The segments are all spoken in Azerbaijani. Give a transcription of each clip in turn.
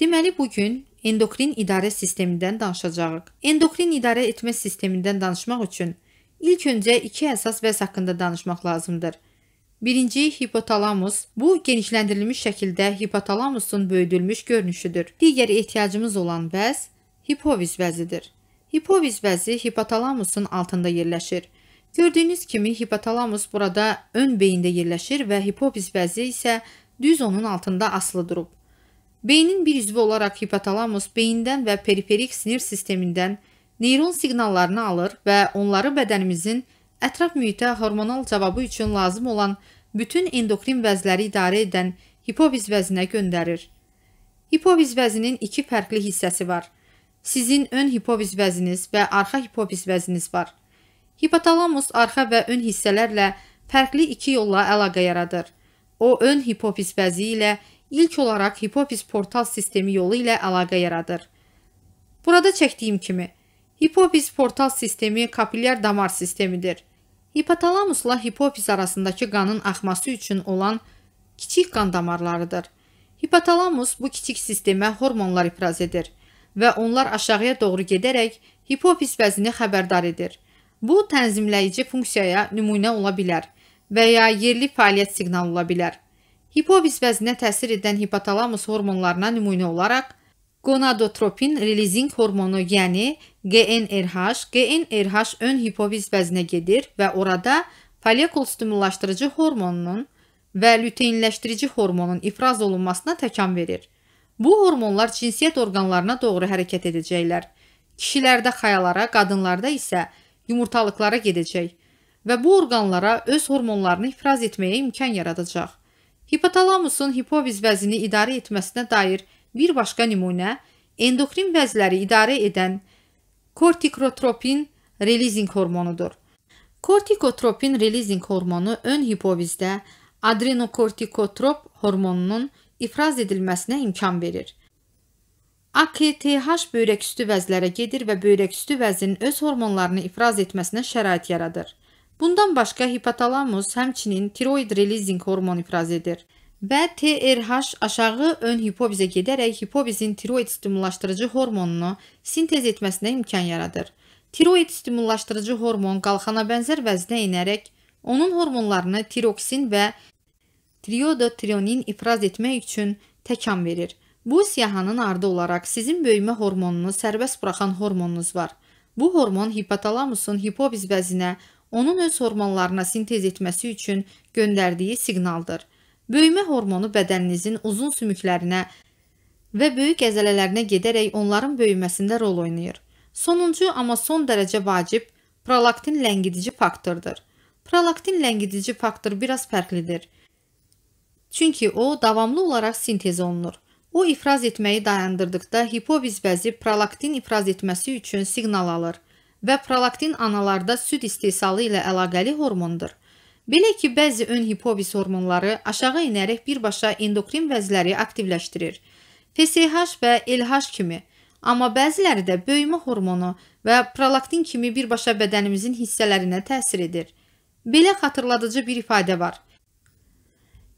Deməli bu gün endokrin idarə sistemindən danışacağıq. Endokrin idarə etmə sistemindən danışmaq üçün ilk öncə iki əsas vəz haqqında danışmaq lazımdır. Birinci hipotalamus. Bu genişləndirilmiş şəkildə hipotalamusun böyüdülmüş görünüşüdür. Digər ehtiyacımız olan vəz hipoviz vəzidir. Hipoviz vəzi hipotalamusun altında yerləşir. Gördüyünüz kimi hipotalamus burada ön beyində yerləşir və hipoviz vəzi isə düz onun altında asılı durub. Beynin bir üzvü olaraq hipotalamus beyindən və periferik sinir sistemindən neyron siqnallarını alır və onları bədənimizin ətraf mühitə hormonal cavabı üçün lazım olan bütün endokrin vəzləri idarə edən hipofiz vəzinə göndərir. Hipofiz vəzinin iki fərqli hissəsi var. Sizin ön hipofiz vəziniz və arxa hipofiz vəziniz var. Hipotalamus arxa və ön hissələrlə fərqli iki yolla əlaqə yaradır. O ön hipofiz vəzi ilə ilk olaraq hipofiz portal sistemi yolu ilə əlaqə yaradır. Burada çəkdiyim kimi, hipofiz portal sistemi kapilyar damar sistemidir. Hipotalamusla hipofiz arasındakı qanın axması üçün olan kiçik qan damarlarıdır. Hipotalamus bu kiçik sistemə hormonlar ifraz edir və onlar aşağıya doğru gedərək hipofiz vəzini xəbərdar edir. Bu tənzimləyici funksiyaya nümunə ola bilər və ya yerli fəaliyyət siqnalı ola bilər. Hipofiz vəzinə təsir edən hipotalamus hormonlarına nümunə olaraq gonadotropin releasing hormonu, yəni GnRH, GnRH ön hipofiz vəzinə gedir və orada molekul stimullaşdırıcı hormonunun və lüteinləşdirici hormonun ifraz olunmasına təkan verir. Bu hormonlar cinsiyyət orqanlarına doğru hərəkət edəcəklər. Kişilərdə xayalara, qadınlarda isə yumurtalıqlara gedəcək və bu orqanlara öz hormonlarını ifraz etməyə imkan yaradacaq. Hipotalamusun hipoviz vəzini idarə etməsinə dair bir başqa nümunə endokrin vəzləri idarə edən kortikrotropin releasing hormonudur. Kortikotropin releasing hormonu ön hipovizdə adrenokortikotrop hormonunun ifraz edilməsinə imkan verir. AKTH böyrəküstü vəzlərə gedir və böyrəküstü vəzinin öz hormonlarını ifraz etməsinə şərait yaradır. Bundan başqa hipotalamus həmçinin tiroid releasing hormon ifraz edir və TRH aşağı ön hipofizə gedərək hipofizin tiroid stimullaşdırıcı hormonunu sintez etməsinə imkan yaradır. Tiroid stimullaşdırıcı hormon qalxana bənzər vəzinə enərək onun hormonlarını tiroksin və triodotrionin ifraz etmək üçün təkan verir. Bu siyahanın ardı olaraq sizin böyümə hormonunu sərbəst buraxan hormonunuz var. Bu hormon hipotalamusun hipofiz vəzinə onun öz hormonlarına sintez etməsi üçün göndərdiyi siqnaldır. Böyümə hormonu bədəninizin uzun sümüklərinə və böyük əzələlərinə gedərək onların böyüməsində rol oynayır. Sonuncu, amma son dərəcə vacib prolaktin ləngidici faktordur. Prolaktin ləngidici faktor biraz fərqlidir. Çünki o davamlı olaraq sintez olunur. O ifraz etməyi dayandırdıqda hipofiz vəzi prolaktin ifraz etməsi üçün siqnal alır və prolaktin analarda süd istehsalı ilə əlaqəli hormondur. Belə ki, bəzi ön hipofiz hormonları aşağı enərək birbaşa endokrin vəzləri aktivləşdirir. FSH və LH kimi, amma bəziləri də böyümə hormonu və prolaktin kimi birbaşa bədənimizin hissələrinə təsir edir. Belə xatırladıcı bir ifadə var.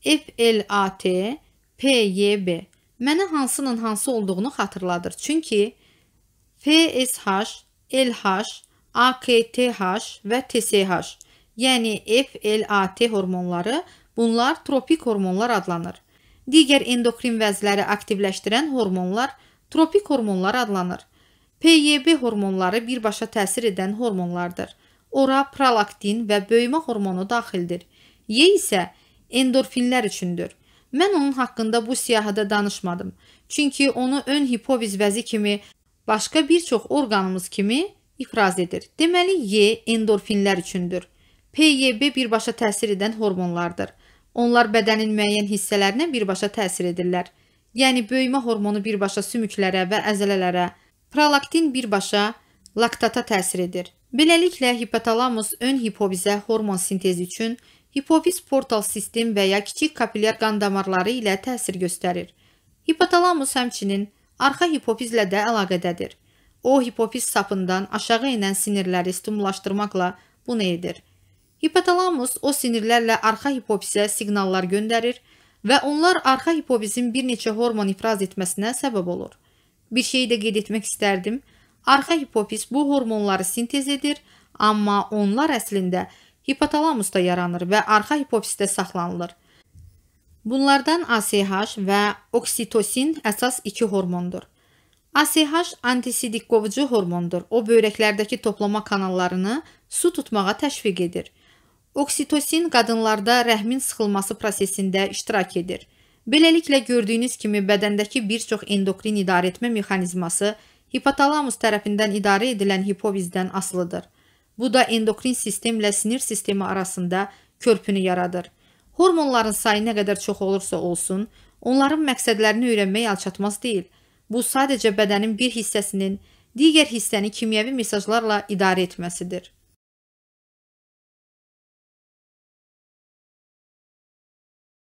FLAT PYB mənə hansının hansı olduğunu xatırladır. Çünki FSH LH, AKTH və TSH, yəni FLAT hormonları, bunlar tropik hormonlar adlanır. Digər endokrin vəzləri aktivləşdirən hormonlar tropik hormonlar adlanır. PYB hormonları birbaşa təsir edən hormonlardır. Ora prolaktin və böyümə hormonu daxildir. Y isə endorfinlər üçündür. Mən onun haqqında bu siyahıda danışmadım. Çünki onu ön hipofiz vəzi kimi başqa bir çox orqanımız kimi ifraz edir. Deməli, Y endorfinlər üçündür. PYB birbaşa təsir edən hormonlardır. Onlar bədənin müəyyən hissələrinə birbaşa təsir edirlər. Yəni böyümə hormonu birbaşa sümüklərə və əzələlərə, prolaktin birbaşa laktata təsir edir. Beləliklə hipotalamus ön hipofizə hormon sintezi üçün hipofiz portal sistem və ya kiçik kapilyar qan damarları ilə təsir göstərir. Hipotalamus həmçinin arxa hipofizlə də əlaqədədir. O, hipofiz sapından aşağı enən sinirləri stimullaşdırmaqla bunu edir. Hipotalamus o sinirlərlə arxa hipofizə siqnallar göndərir və onlar arxa hipofizin bir neçə hormon ifraz etməsinə səbəb olur. Bir şey də qeyd etmək istərdim. Arxa hipofiz bu hormonları sintez edir, amma onlar əslində hipotalamusda yaranır və arxa hipofizdə saxlanılır. Bunlardan ACH və oksitosin əsas iki hormondur. ACH antisidik qovucu hormondur. O böyrəklərdəki toplama kanallarını su tutmağa təşviq edir. Oksitosin qadınlarda rəhmin sıxılması prosesində iştirak edir. Beləliklə gördüyünüz kimi bədəndəki bir çox endokrin idarəetmə mexanizması hipotalamus tərəfindən idarə edilən hipovizdən asılıdır. Bu da endokrin sistemlə sinir sistemi arasında körpünü yaradır. Hormonların sayı nə qədər çox olursa olsun, onların məqsədlərini öyrənmək alçatmaz deyil. Bu sadəcə bədənin bir hissəsinin digər hissəni kimyəvi mesajlarla idarə etməsidir.